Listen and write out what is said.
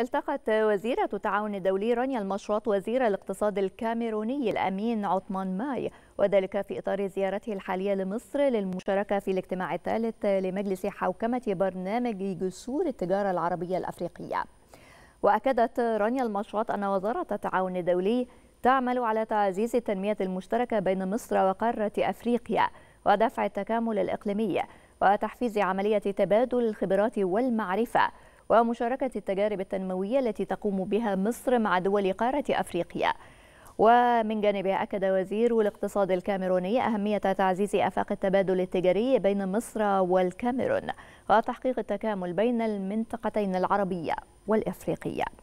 التقت وزيرة التعاون الدولي رانيا المشرط وزير الاقتصاد الكاميروني الأمين عثمان ماي وذلك في إطار زيارته الحالية لمصر للمشاركة في الاجتماع الثالث لمجلس حوكمة برنامج جسور التجارة العربية الأفريقية وأكدت رانيا المشرط أن وزارة التعاون الدولي تعمل على تعزيز التنمية المشتركة بين مصر وقارة أفريقيا ودفع التكامل الإقليمي وتحفيز عملية تبادل الخبرات والمعرفة ومشاركة التجارب التنموية التي تقوم بها مصر مع دول قارة أفريقيا ومن جانبه أكد وزير الاقتصاد الكاميروني أهمية تعزيز آفاق التبادل التجاري بين مصر والكاميرون وتحقيق التكامل بين المنطقتين العربية والإفريقية